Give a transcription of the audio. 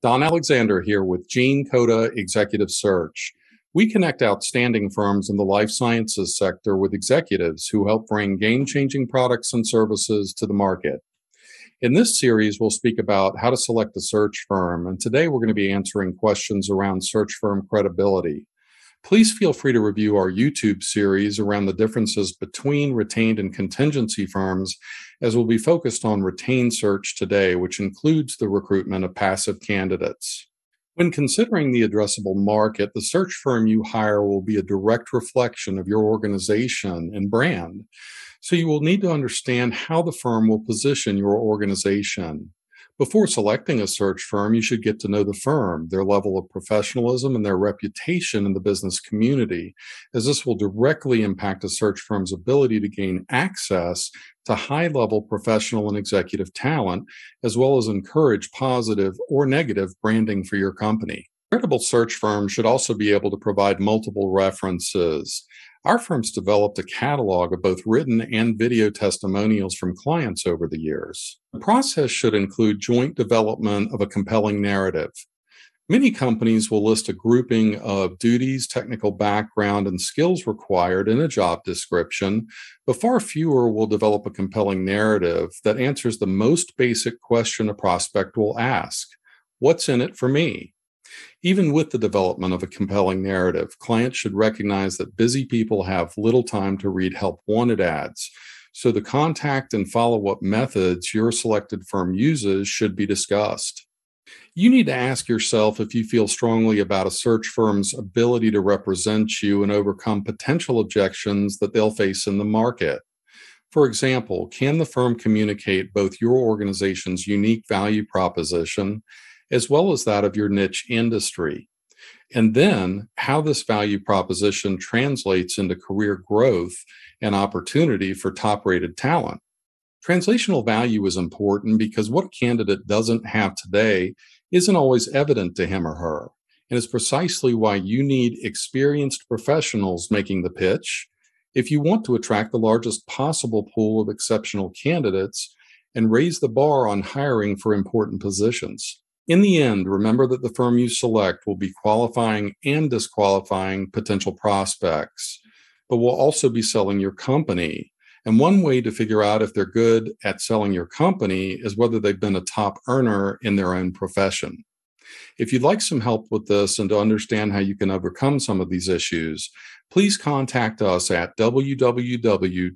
Don Alexander here with Gene Coda Executive Search. We connect outstanding firms in the life sciences sector with executives who help bring game changing products and services to the market. In this series, we'll speak about how to select a search firm, and today we're going to be answering questions around search firm credibility please feel free to review our YouTube series around the differences between retained and contingency firms, as we'll be focused on retained search today, which includes the recruitment of passive candidates. When considering the addressable market, the search firm you hire will be a direct reflection of your organization and brand. So you will need to understand how the firm will position your organization. Before selecting a search firm, you should get to know the firm, their level of professionalism, and their reputation in the business community, as this will directly impact a search firm's ability to gain access to high level professional and executive talent, as well as encourage positive or negative branding for your company. Credible search firms should also be able to provide multiple references our firm's developed a catalog of both written and video testimonials from clients over the years. The process should include joint development of a compelling narrative. Many companies will list a grouping of duties, technical background, and skills required in a job description, but far fewer will develop a compelling narrative that answers the most basic question a prospect will ask What's in it for me? Even with the development of a compelling narrative, clients should recognize that busy people have little time to read help wanted ads. So the contact and follow up methods your selected firm uses should be discussed. You need to ask yourself if you feel strongly about a search firm's ability to represent you and overcome potential objections that they'll face in the market. For example, can the firm communicate both your organization's unique value proposition as well as that of your niche industry. And then how this value proposition translates into career growth and opportunity for top rated talent. Translational value is important because what a candidate doesn't have today isn't always evident to him or her. And it's precisely why you need experienced professionals making the pitch if you want to attract the largest possible pool of exceptional candidates and raise the bar on hiring for important positions. In the end, remember that the firm you select will be qualifying and disqualifying potential prospects, but will also be selling your company. And one way to figure out if they're good at selling your company is whether they've been a top earner in their own profession. If you'd like some help with this and to understand how you can overcome some of these issues, please contact us at www.genecoda.com.